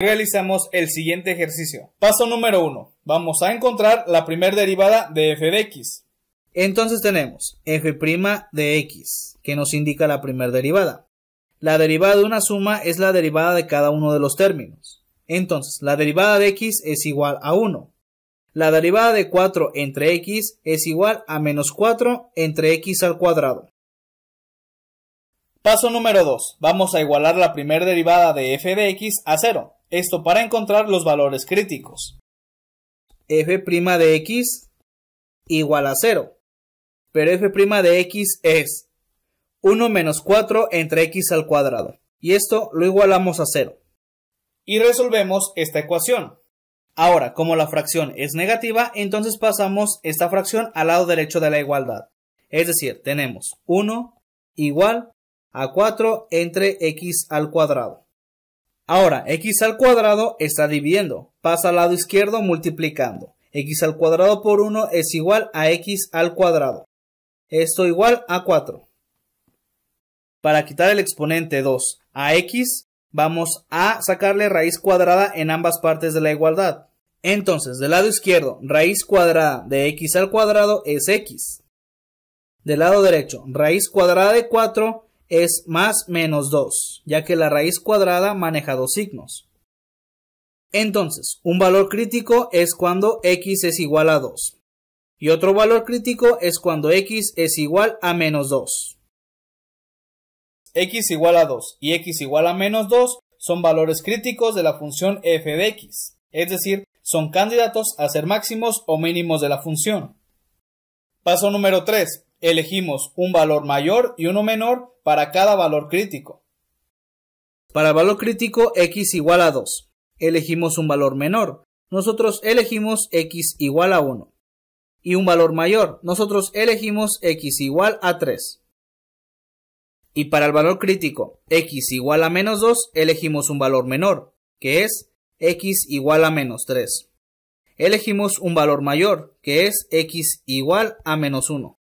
Realizamos el siguiente ejercicio. Paso número 1. Vamos a encontrar la primera derivada de f de x. Entonces tenemos f' de x, que nos indica la primera derivada. La derivada de una suma es la derivada de cada uno de los términos. Entonces, la derivada de x es igual a 1. La derivada de 4 entre x es igual a menos 4 entre x al cuadrado. Paso número 2. Vamos a igualar la primera derivada de f de x a 0. Esto para encontrar los valores críticos. f' de x igual a 0. Pero f' de x es 1 menos 4 entre x al cuadrado. Y esto lo igualamos a 0. Y resolvemos esta ecuación. Ahora, como la fracción es negativa, entonces pasamos esta fracción al lado derecho de la igualdad. Es decir, tenemos 1 igual a 4 entre x al cuadrado. Ahora, x al cuadrado está dividiendo, pasa al lado izquierdo multiplicando. x al cuadrado por 1 es igual a x al cuadrado. Esto igual a 4. Para quitar el exponente 2 a x, vamos a sacarle raíz cuadrada en ambas partes de la igualdad. Entonces, del lado izquierdo, raíz cuadrada de x al cuadrado es x. Del lado derecho, raíz cuadrada de 4 es más menos 2, ya que la raíz cuadrada maneja dos signos. Entonces, un valor crítico es cuando x es igual a 2. Y otro valor crítico es cuando x es igual a menos 2. x igual a 2 y x igual a menos 2 son valores críticos de la función f de x, es decir, son candidatos a ser máximos o mínimos de la función. Paso número 3 elegimos un valor mayor y uno menor para cada valor crítico. Para el valor crítico x igual a 2, elegimos un valor menor. Nosotros elegimos x igual a 1. Y un valor mayor, nosotros elegimos x igual a 3. Y para el valor crítico x igual a menos 2, elegimos un valor menor, que es x igual a menos 3. Elegimos un valor mayor, que es x igual a menos 1.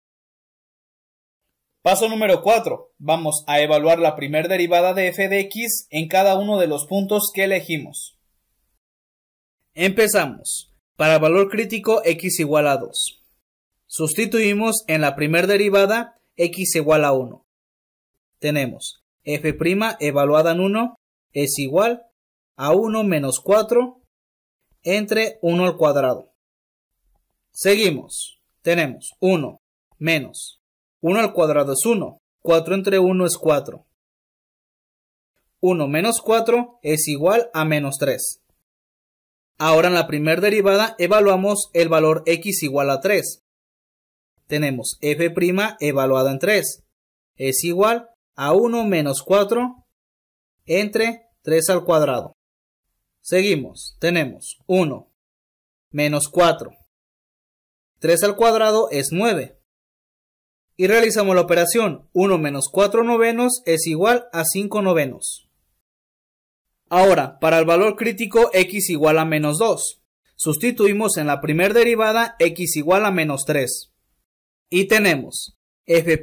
Paso número 4. Vamos a evaluar la primera derivada de f de x en cada uno de los puntos que elegimos. Empezamos. Para valor crítico x igual a 2. Sustituimos en la primera derivada x igual a 1. Tenemos f' evaluada en 1 es igual a 1 menos 4 entre 1 al cuadrado. Seguimos. Tenemos 1 menos 1 al cuadrado es 1. 4 entre 1 es 4. 1 menos 4 es igual a menos 3. Ahora en la primera derivada evaluamos el valor x igual a 3. Tenemos f' evaluada en 3. Es igual a 1 menos 4 entre 3 al cuadrado. Seguimos. Tenemos 1 menos 4. 3 al cuadrado es 9 y realizamos la operación 1 menos 4 novenos es igual a 5 novenos. Ahora, para el valor crítico x igual a menos 2, sustituimos en la primer derivada x igual a menos 3. Y tenemos f'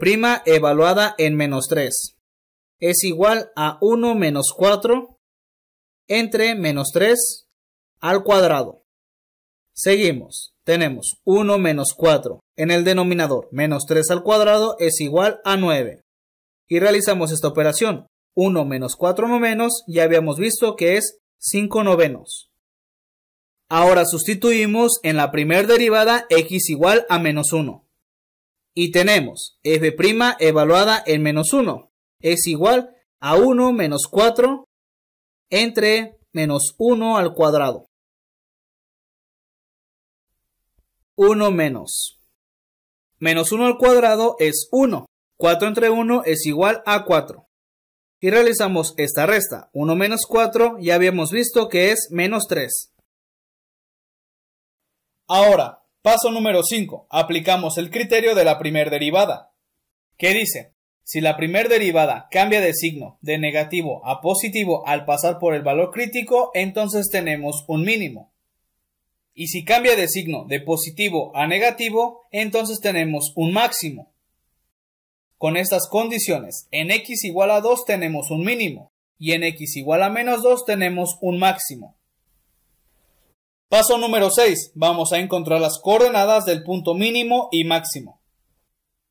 evaluada en menos 3 es igual a 1 menos 4 entre menos 3 al cuadrado. Seguimos. Tenemos 1 menos 4. En el denominador, menos 3 al cuadrado es igual a 9. Y realizamos esta operación. 1 menos 4 no menos, ya habíamos visto que es 5 novenos. Ahora sustituimos en la primera derivada x igual a menos 1. Y tenemos f' evaluada en menos 1. Es igual a 1 menos 4 entre menos 1 al cuadrado. 1 menos. Menos 1 al cuadrado es 1. 4 entre 1 es igual a 4. Y realizamos esta resta. 1 menos 4 ya habíamos visto que es menos 3. Ahora, paso número 5. Aplicamos el criterio de la primera derivada. ¿Qué dice? Si la primera derivada cambia de signo de negativo a positivo al pasar por el valor crítico, entonces tenemos un mínimo. Y si cambia de signo de positivo a negativo, entonces tenemos un máximo. Con estas condiciones, en x igual a 2 tenemos un mínimo y en x igual a menos 2 tenemos un máximo. Paso número 6. Vamos a encontrar las coordenadas del punto mínimo y máximo.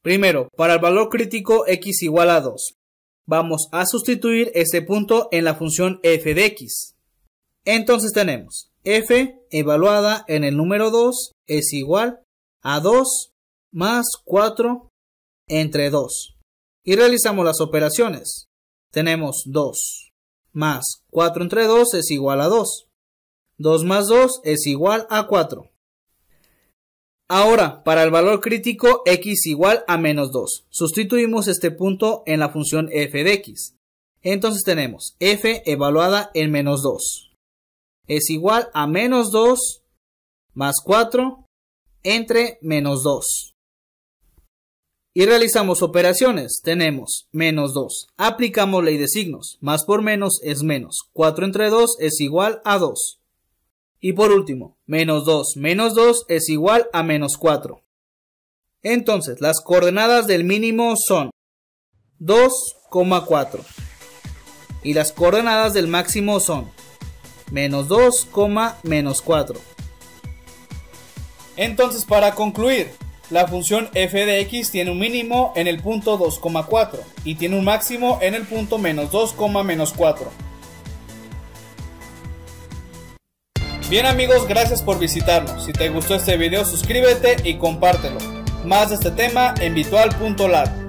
Primero, para el valor crítico x igual a 2, vamos a sustituir este punto en la función f de x. Entonces tenemos f evaluada en el número 2 es igual a 2 más 4 entre 2. Y realizamos las operaciones. Tenemos 2 más 4 entre 2 es igual a 2. 2 más 2 es igual a 4. Ahora, para el valor crítico x igual a menos 2, sustituimos este punto en la función f de x. Entonces tenemos f evaluada en menos 2 es igual a menos 2 más 4 entre menos 2. Y realizamos operaciones. Tenemos menos 2. Aplicamos ley de signos. Más por menos es menos. 4 entre 2 es igual a 2. Y por último, menos 2 menos 2 es igual a menos 4. Entonces, las coordenadas del mínimo son 2,4. Y las coordenadas del máximo son menos 2, menos 4. Entonces, para concluir, la función f de x tiene un mínimo en el punto 2,4 y tiene un máximo en el punto menos 2, menos 4. Bien amigos, gracias por visitarnos. Si te gustó este video, suscríbete y compártelo. Más de este tema en virtual.lab.